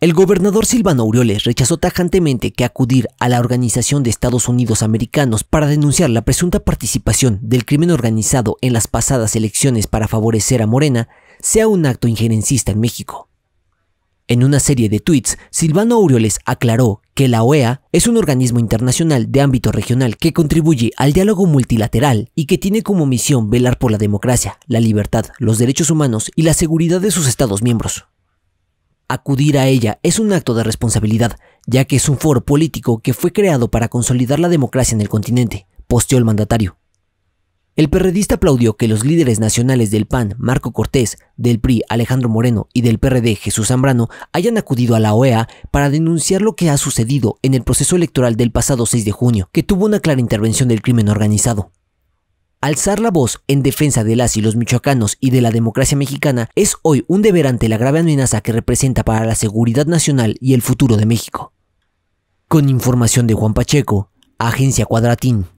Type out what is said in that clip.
El gobernador Silvano Aureoles rechazó tajantemente que acudir a la Organización de Estados Unidos Americanos para denunciar la presunta participación del crimen organizado en las pasadas elecciones para favorecer a Morena sea un acto injerencista en México. En una serie de tweets, Silvano Aureoles aclaró que la OEA es un organismo internacional de ámbito regional que contribuye al diálogo multilateral y que tiene como misión velar por la democracia, la libertad, los derechos humanos y la seguridad de sus Estados miembros acudir a ella es un acto de responsabilidad, ya que es un foro político que fue creado para consolidar la democracia en el continente, posteó el mandatario. El perredista aplaudió que los líderes nacionales del PAN, Marco Cortés, del PRI, Alejandro Moreno y del PRD, Jesús Zambrano, hayan acudido a la OEA para denunciar lo que ha sucedido en el proceso electoral del pasado 6 de junio, que tuvo una clara intervención del crimen organizado. Alzar la voz en defensa de las y los michoacanos y de la democracia mexicana es hoy un deber ante la grave amenaza que representa para la seguridad nacional y el futuro de México. Con información de Juan Pacheco, Agencia Cuadratín.